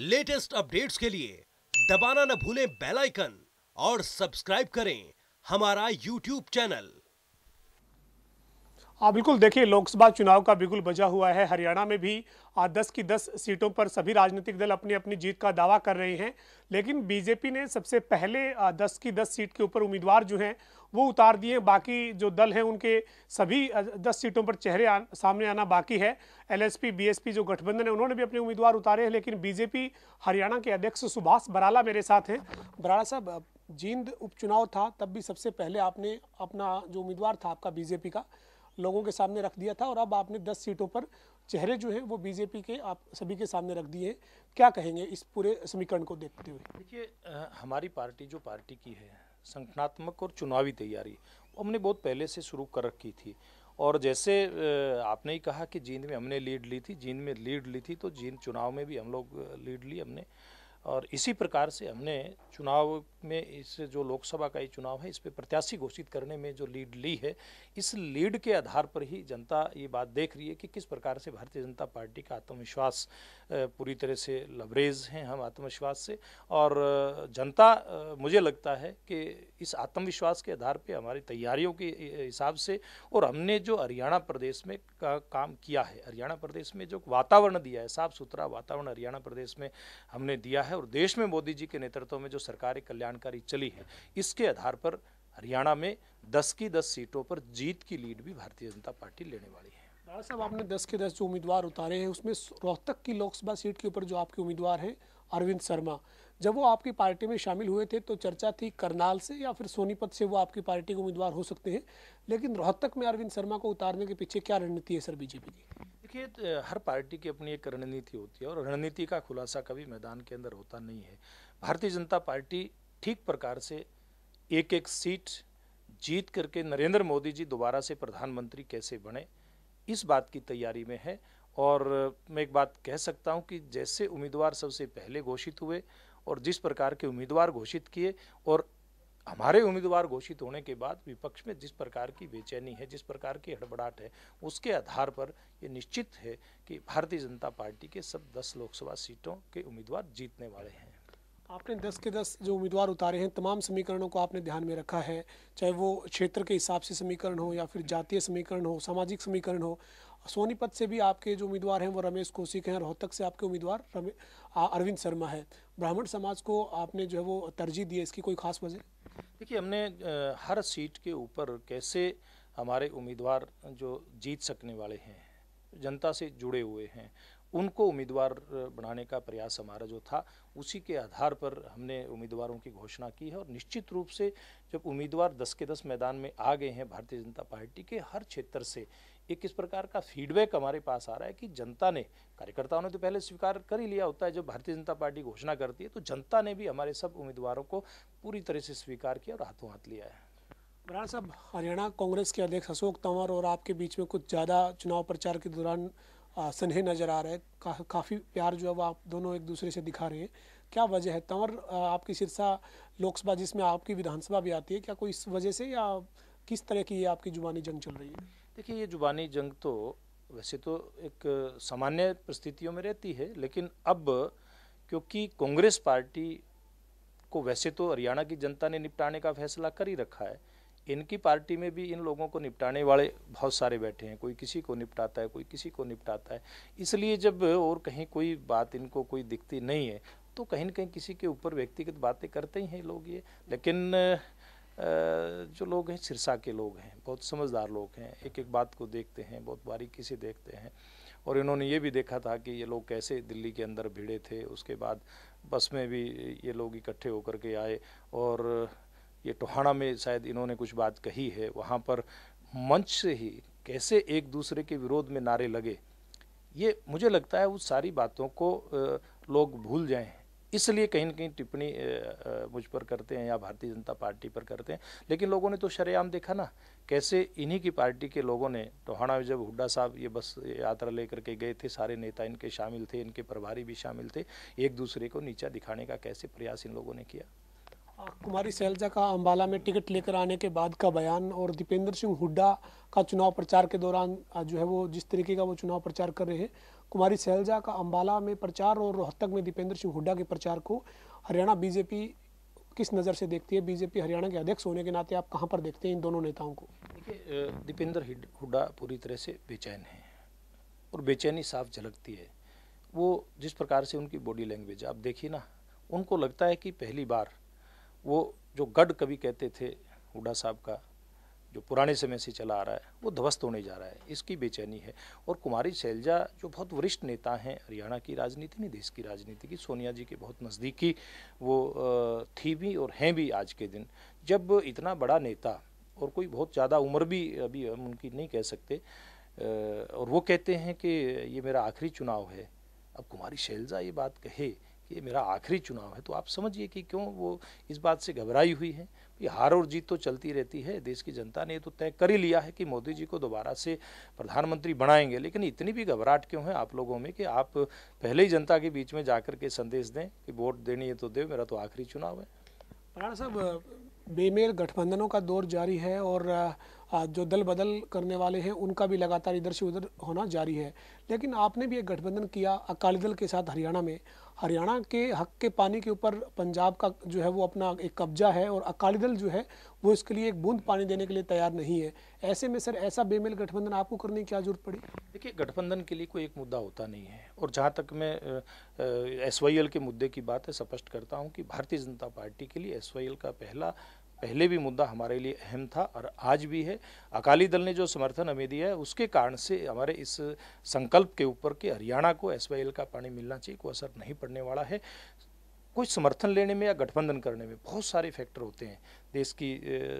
latest updates के लिए दबाना न भूलें बेल आइकन और सब्सक्राइब करें हमारा यूट्यूब चैनल हाँ बिल्कुल देखिए लोकसभा चुनाव का बिल्कुल बजा हुआ है हरियाणा में भी आज दस की दस सीटों पर सभी राजनीतिक दल अपनी अपनी जीत का दावा कर रहे हैं लेकिन बीजेपी ने सबसे पहले दस की दस सीट के ऊपर उम्मीदवार जो हैं वो उतार दिए बाकी जो दल हैं उनके सभी दस सीटों पर चेहरे आ, सामने आना बाकी है एलएसपी बीएसपी जो गठबंधन है उन्होंने भी अपने उम्मीदवार उतारे हैं लेकिन बीजेपी हरियाणा के अध्यक्ष सुभाष बराला मेरे साथ हैं बराला साहब जींद उपचुनाव था तब भी सबसे पहले आपने अपना जो उम्मीदवार था आपका बीजेपी का लोगों के सामने रख दिया था और अब आपने दस सीटों पर चेहरे जो हैं वो बीजेपी के आप सभी के सामने रख दिए हैं क्या कहेंगे इस पूरे समीकरण को देखते हुए देखिए हमारी पार्टी जो पार्टी की है संगठनात्मक और चुनावी तैयारी हमने बहुत पहले से शुरू कर रखी थी और जैसे आपने ही कहा कि जींद में हमने लीड ली थी जींद में लीड ली थी तो जींद चुनाव में भी हम लोग लीड ली हमने और इसी प्रकार से हमने चुनाव में इस जो लोकसभा का ये चुनाव है इस पर प्रत्याशी घोषित करने में जो लीड ली है इस लीड के आधार पर ही जनता ये बात देख रही है कि किस प्रकार से भारतीय जनता पार्टी का आत्मविश्वास पूरी तरह से लवरेज हैं हम आत्मविश्वास से और जनता मुझे लगता है कि इस आत्मविश्वास के आधार पर हमारी तैयारियों के हिसाब से और हमने जो हरियाणा प्रदेश में का काम किया है हरियाणा प्रदेश में जो वातावरण दिया है साफ सुथरा वातावरण हरियाणा प्रदेश में हमने दिया है है और देश में मोदी जी के नेतृत्व में जो सरकारी कल्याणकारी चली है इसके आधार पर हरियाणा में दस की दस सीटों पर जीत की लीड भी भारतीय जनता पार्टी लेने वाली है दादा साहब आपने दस के दस जो उम्मीदवार उतारे हैं उसमें रोहतक की लोकसभा सीट के ऊपर जो आपके उम्मीदवार हैं अरविंद शर्मा जब वो आपकी पार्टी में शामिल हुए थे तो चर्चा थी करनाल से या फिर सोनीपत से वो आपकी पार्टी के उम्मीदवार हो सकते हैं लेकिन रोहतक में अरविंद शर्मा को उतारने के पीछे क्या रणनीति है सर बीजेपी की देखिए हर पार्टी की अपनी एक रणनीति होती है और रणनीति का खुलासा कभी मैदान के अंदर होता नहीं है भारतीय जनता पार्टी ठीक प्रकार से एक एक सीट जीत करके नरेंद्र मोदी जी दोबारा से प्रधानमंत्री कैसे बने इस बात की तैयारी में है और मैं एक बात कह सकता हूं कि जैसे उम्मीदवार सबसे पहले घोषित हुए और जिस प्रकार के उम्मीदवार घोषित किए और हमारे उम्मीदवार घोषित होने के बाद विपक्ष में जिस प्रकार की बेचैनी है जिस प्रकार की हड़बड़ाहट है उसके आधार पर ये निश्चित है कि भारतीय जनता पार्टी के सब दस लोकसभा सीटों के उम्मीदवार जीतने वाले हैं आपने 10 के 10 जो उम्मीदवार उतारे हैं तमाम समीकरणों को आपने ध्यान में रखा है चाहे वो क्षेत्र के हिसाब से समीकरण हो या फिर जातीय समीकरण हो सामाजिक समीकरण हो सोनीपत से भी आपके जो उम्मीदवार हैं वो रमेश कौशिक हैं रोहतक से आपके उम्मीदवार अरविंद शर्मा है ब्राह्मण समाज को आपने जो है वो तरजीह दी है इसकी कोई खास वजह देखिए हमने हर सीट के ऊपर कैसे हमारे उम्मीदवार जो जीत सकने वाले हैं जनता से जुड़े हुए हैं उनको उम्मीदवार बनाने का प्रयास हमारा जो था उसी के आधार पर हमने उम्मीदवारों की घोषणा की है और निश्चित रूप से जब उम्मीदवार दस के दस मैदान में आ गए हैं भारतीय जनता पार्टी के हर क्षेत्र से एक इस प्रकार का फीडबैक हमारे पास आ रहा है कि जनता ने कार्यकर्ताओं ने तो पहले स्वीकार कर ही लिया होता है जब भारतीय जनता पार्टी घोषणा करती है तो जनता ने भी हमारे सब उम्मीदवारों को पूरी तरह से स्वीकार किया और हाथों हाथ लिया है बराड़ साहब हरियाणा कांग्रेस के अध्यक्ष अशोक तंवर और आपके बीच में कुछ ज़्यादा चुनाव प्रचार के दौरान स्नेह नज़र आ रहे हैं का, काफ़ी प्यार जो है आप दोनों एक दूसरे से दिखा रहे हैं क्या वजह है तंवर आपकी सिरसा लोकसभा जिसमें आपकी विधानसभा भी आती है क्या कोई इस वजह से या किस तरह की ये आपकी जुबानी जंग चल रही है देखिए ये जुबानी जंग तो वैसे तो एक सामान्य परिस्थितियों में रहती है लेकिन अब क्योंकि कांग्रेस पार्टी को वैसे तो हरियाणा की जनता ने निपटाने का फैसला कर ही रखा है इनकी पार्टी में भी इन लोगों को निपटाने वाले बहुत सारे बैठे हैं कोई किसी को निपटाता है कोई किसी को निपटाता है इसलिए जब और कहीं कोई बात इनको कोई दिखती नहीं है तो कहीं ना कहीं किसी के ऊपर व्यक्तिगत बातें करते ही हैं लोग ये लेकिन जो लोग हैं सिरसा के लोग हैं बहुत समझदार लोग हैं एक एक बात को देखते हैं बहुत बारीकी से देखते हैं और इन्होंने ये भी देखा था कि ये लोग कैसे दिल्ली के अंदर भिड़े थे उसके बाद बस में भी ये लोग इकट्ठे होकर के आए और ये टोहाना में शायद इन्होंने कुछ बात कही है वहाँ पर मंच से ही कैसे एक दूसरे के विरोध में नारे लगे ये मुझे लगता है उस सारी बातों को लोग भूल जाएं इसलिए कहीं ना कहीं टिप्पणी मुझ पर करते हैं या भारतीय जनता पार्टी पर करते हैं लेकिन लोगों ने तो शरेआम देखा ना कैसे इन्हीं की पार्टी के लोगों ने टोहाना जब हुड्डा साहब ये बस यात्रा लेकर के गए थे सारे नेता इनके शामिल थे इनके प्रभारी भी शामिल थे एक दूसरे को नीचा दिखाने का कैसे प्रयास इन लोगों ने किया कुमारी सैलजा का अम्बाला में टिकट लेकर आने के बाद का बयान और दीपेंद्र सिंह हुड्डा का चुनाव प्रचार के दौरान जो है वो जिस तरीके का वो चुनाव प्रचार कर रहे हैं कुमारी सैलजा का अम्बाला में प्रचार और रोहतक में दीपेंद्र सिंह हुड्डा के प्रचार को हरियाणा बीजेपी किस नज़र से देखती है बीजेपी हरियाणा के अध्यक्ष होने के नाते आप कहाँ पर देखते हैं इन दोनों नेताओं को देखिए दीपेंद्र हुड्डा पूरी तरह से बेचैन है और बेचैनी साफ झलकती है वो जिस प्रकार से उनकी बॉडी लैंग्वेज आप देखिए ना उनको लगता है कि पहली बार वो जो गढ़ कवि कहते थे हुडा साहब का जो पुराने समय से चला आ रहा है वो ध्वस्त होने जा रहा है इसकी बेचैनी है और कुमारी शैलजा जो बहुत वरिष्ठ नेता हैं हरियाणा की राजनीति नहीं देश की राजनीति की सोनिया जी के बहुत नज़दीकी वो थी भी और हैं भी आज के दिन जब इतना बड़ा नेता और कोई बहुत ज़्यादा उम्र भी अभी हम उनकी नहीं कह सकते और वो कहते हैं कि ये मेरा आखिरी चुनाव है अब कुमारी शैलजा ये बात कहे ये मेरा आखिरी चुनाव है तो आप समझिए कि क्यों वो इस बात से घबराई हुई है कि हार और जीत तो चलती रहती है देश की जनता ने तो तय कर ही लिया है कि मोदी जी को दोबारा से प्रधानमंत्री बनाएंगे लेकिन इतनी भी घबराहट क्यों है आप लोगों में कि आप पहले ही जनता के बीच में जाकर के संदेश दें कि वोट देनी है तो दे मेरा तो आखिरी चुनाव है राणा साहब बेमेल गठबंधनों का दौर जारी है और जो दल बदल करने वाले हैं उनका भी लगातार इधर से उधर होना जारी है लेकिन आपने भी एक गठबंधन किया अकाली दल के साथ हरियाणा में हरियाणा के हक के पानी के ऊपर पंजाब का जो है वो अपना एक कब्जा है और अकाली दल जो है वो इसके लिए एक बूंद पानी देने के लिए तैयार नहीं है ऐसे में सर ऐसा बेमेल गठबंधन आपको करने की क्या जरूरत पड़ी देखिए गठबंधन के लिए कोई एक मुद्दा होता नहीं है और जहाँ तक मैं एस के मुद्दे की बात है स्पष्ट करता हूँ कि भारतीय जनता पार्टी के लिए एस का पहला पहले भी मुद्दा हमारे लिए अहम था और आज भी है अकाली दल ने जो समर्थन हमें दिया है उसके कारण से हमारे इस संकल्प के ऊपर कि हरियाणा को एस का पानी मिलना चाहिए कोई असर नहीं पड़ने वाला है कोई समर्थन लेने में या गठबंधन करने में बहुत सारे फैक्टर होते हैं देश की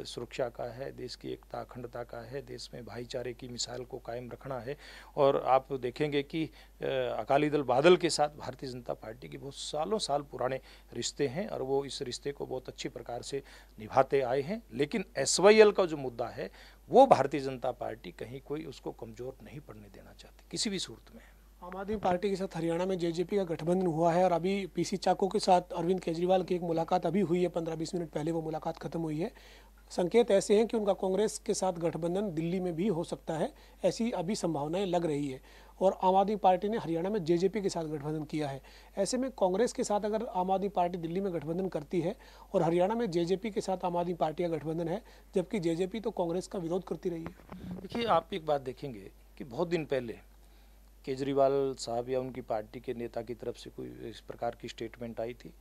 सुरक्षा का है देश की एकता अखंडता का है देश में भाईचारे की मिसाल को कायम रखना है और आप देखेंगे कि अकाली दल बादल के साथ भारतीय जनता पार्टी के बहुत सालों साल पुराने रिश्ते हैं और वो इस रिश्ते को बहुत अच्छी प्रकार से निभाते आए हैं लेकिन एस का जो मुद्दा है वो भारतीय जनता पार्टी कहीं कोई उसको कमज़ोर नहीं पड़ने देना चाहती किसी भी सूरत में आम आदमी पार्टी के साथ हरियाणा में जेजेपी का गठबंधन हुआ है और अभी पीसी चाको के साथ अरविंद केजरीवाल की एक मुलाकात अभी हुई है पंद्रह बीस मिनट पहले वो मुलाकात खत्म हुई है संकेत ऐसे हैं कि उनका कांग्रेस के साथ गठबंधन दिल्ली में भी हो सकता है ऐसी अभी संभावनाएं लग रही है और आम आदमी पार्टी ने हरियाणा में जेजेपी के साथ गठबंधन किया है ऐसे में कांग्रेस के साथ अगर आम आदमी पार्टी दिल्ली में गठबंधन करती है और हरियाणा में जेजेपी के साथ आम आदमी पार्टी का गठबंधन है जबकि जेजेपी तो कांग्रेस का विरोध करती रही है देखिए आप एक बात देखेंगे कि बहुत दिन पहले केजरीवाल साहब या उनकी पार्टी के नेता की तरफ से कोई इस प्रकार की स्टेटमेंट आई थी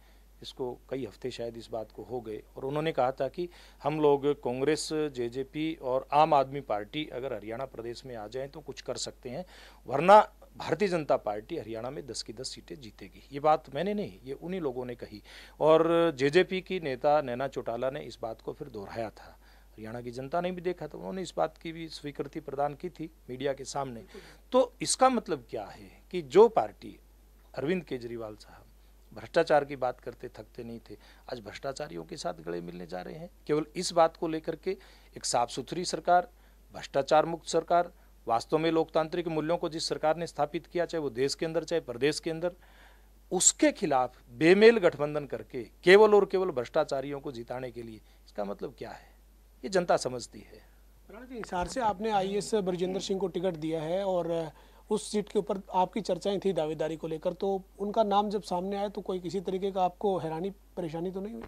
इसको कई हफ्ते शायद इस बात को हो गए और उन्होंने कहा था कि हम लोग कांग्रेस जेजेपी और आम आदमी पार्टी अगर हरियाणा प्रदेश में आ जाए तो कुछ कर सकते हैं वरना भारतीय जनता पार्टी हरियाणा में दस की दस सीटें जीतेगी ये बात मैंने नहीं ये उन्हीं लोगों ने कही और जेजेपी की नेता नैना चौटाला ने इस बात को फिर दोहराया था हरियाणा की जनता ने भी देखा था उन्होंने इस बात की भी स्वीकृति प्रदान की थी मीडिया के सामने तो इसका मतलब क्या है कि जो पार्टी अरविंद केजरीवाल साहब भ्रष्टाचार की बात करते थकते नहीं थे आज भ्रष्टाचारियों के साथ गले मिलने जा रहे हैं केवल इस बात को लेकर के एक साफ सुथरी सरकार भ्रष्टाचार मुक्त सरकार वास्तव में लोकतांत्रिक मूल्यों को जिस सरकार ने स्थापित किया चाहे वो देश के अंदर चाहे प्रदेश के अंदर उसके खिलाफ बेमेल गठबंधन करके केवल और केवल भ्रष्टाचारियों को जिताने के लिए इसका मतलब क्या है ये जनता समझती है हिसार से आपने आई एस ब्रजेंद्र सिंह को टिकट दिया है और उस सीट के ऊपर आपकी चर्चाएं थी दावेदारी को लेकर तो उनका नाम जब सामने आया तो कोई किसी तरीके का आपको हैरानी परेशानी तो नहीं हुई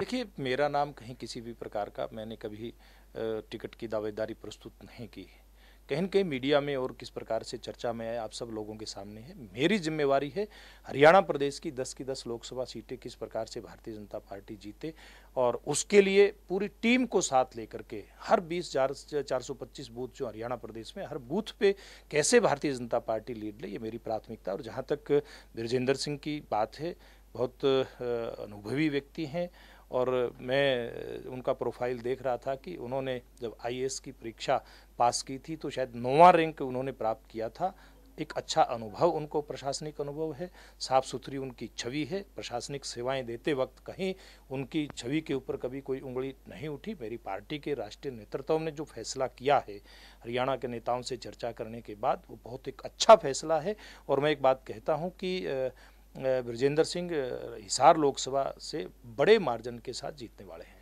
देखिए मेरा नाम कहीं किसी भी प्रकार का मैंने कभी टिकट की दावेदारी प्रस्तुत नहीं की कहीं कहीं मीडिया में और किस प्रकार से चर्चा में आप सब लोगों के सामने है मेरी जिम्मेवारी है हरियाणा प्रदेश की दस की दस लोकसभा सीटें किस प्रकार से भारतीय जनता पार्टी जीते और उसके लिए पूरी टीम को साथ लेकर के हर बीस चार चार सौ पच्चीस बूथ जो हरियाणा प्रदेश में हर बूथ पे कैसे भारतीय जनता पार्टी लीड ले ये मेरी प्राथमिकता और जहाँ तक ब्रजेंद्र सिंह की बात है बहुत अनुभवी व्यक्ति हैं और मैं उनका प्रोफाइल देख रहा था कि उन्होंने जब आई की परीक्षा पास की थी तो शायद नौवा रैंक उन्होंने प्राप्त किया था एक अच्छा अनुभव उनको प्रशासनिक अनुभव है साफ सुथरी उनकी छवि है प्रशासनिक सेवाएं देते वक्त कहीं उनकी छवि के ऊपर कभी कोई उंगली नहीं उठी मेरी पार्टी के राष्ट्रीय नेतृत्व ने जो फैसला किया है हरियाणा के नेताओं से चर्चा करने के बाद वो बहुत एक अच्छा फैसला है और मैं एक बात कहता हूँ कि ब्रजेंद्र सिंह हिसार लोकसभा से बड़े मार्जन के साथ जीतने वाले हैं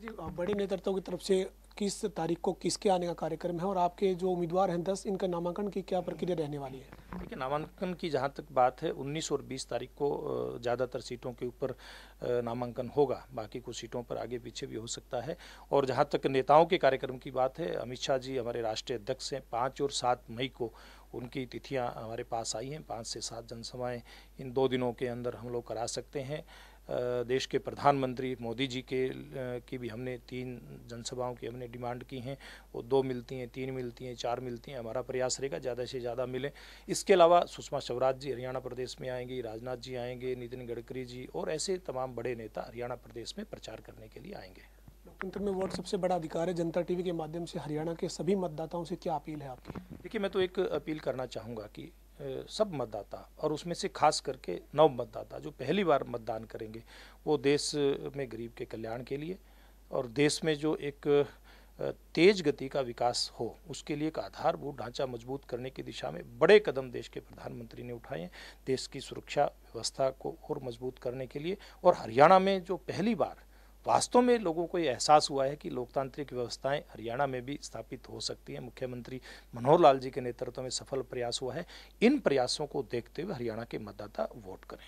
जी बड़े नेतृत्व की तरफ से किस तारीख को किसके आने का कार्यक्रम है और आपके जो उम्मीदवार हैं दस इनका नामांकन की क्या प्रक्रिया रहने वाली है देखिए नामांकन की जहाँ तक बात है उन्नीस और बीस तारीख को ज़्यादातर सीटों के ऊपर नामांकन होगा बाकी कुछ सीटों पर आगे पीछे भी हो सकता है और जहाँ तक नेताओं के कार्यक्रम की बात है अमित शाह जी हमारे राष्ट्रीय अध्यक्ष हैं पाँच और सात मई को उनकी तिथियाँ हमारे पास आई हैं पाँच से सात जनसभाएं इन दो दिनों के अंदर हम लोग करा सकते हैं देश के प्रधानमंत्री मोदी जी के की भी हमने तीन जनसभाओं की हमने डिमांड की हैं वो दो मिलती हैं तीन मिलती हैं चार मिलती हैं हमारा प्रयास रहेगा ज़्यादा से ज़्यादा मिलें इसके अलावा सुषमा स्वराज जी हरियाणा प्रदेश में आएंगी राजनाथ जी आएंगे नितिन गडकरी जी और ऐसे तमाम बड़े नेता हरियाणा प्रदेश में प्रचार करने के लिए आएंगे लोकतंत्र में वोट सबसे बड़ा अधिकार है जनता टीवी के माध्यम से हरियाणा के सभी मतदाताओं से क्या अपील है आपकी देखिए मैं तो एक अपील करना चाहूँगा कि सब मतदाता और उसमें से खास करके नव मतदाता जो पहली बार मतदान करेंगे वो देश में गरीब के कल्याण के लिए और देश में जो एक तेज गति का विकास हो उसके लिए एक आधारभूत ढांचा मजबूत करने की दिशा में बड़े कदम देश के प्रधानमंत्री ने उठाए देश की सुरक्षा व्यवस्था को और मजबूत करने के लिए और हरियाणा में जो पहली बार वास्तव में लोगों को ये एहसास हुआ है कि लोकतांत्रिक व्यवस्थाएं हरियाणा में भी स्थापित हो सकती हैं मुख्यमंत्री मनोहर लाल जी के नेतृत्व में सफल प्रयास हुआ है इन प्रयासों को देखते हुए हरियाणा के मतदाता वोट करें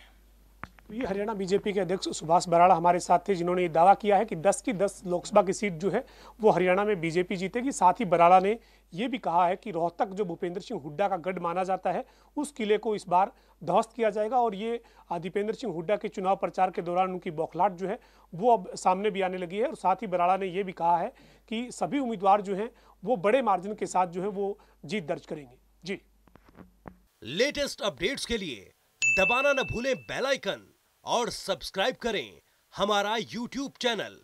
हरियाणा बीजेपी के अध्यक्ष सुभाष बराड़ा हमारे साथ थे जिन्होंने ये दावा किया है कि 10 की 10 लोकसभा की सीट जो है वो हरियाणा में बीजेपी जीतेगी साथ ही बराड़ा ने ये भी कहा है कि रोहतक जो भूपेंद्र सिंह हुड्डा का गढ़ माना जाता है उस किले को इस बार ध्वस्त किया जाएगा और ये दीपेंद्र सिंह हुड्डा के चुनाव प्रचार के दौरान उनकी बौखलाट जो है वो अब सामने भी आने लगी है और साथ ही बराड़ा ने ये भी कहा है कि सभी उम्मीदवार जो हैं वो बड़े मार्जिन के साथ जो है वो जीत दर्ज करेंगे जी लेटेस्ट अपडेट्स के लिए दबाना न भूलें बेल आइकन और सब्सक्राइब करें हमारा यूट्यूब चैनल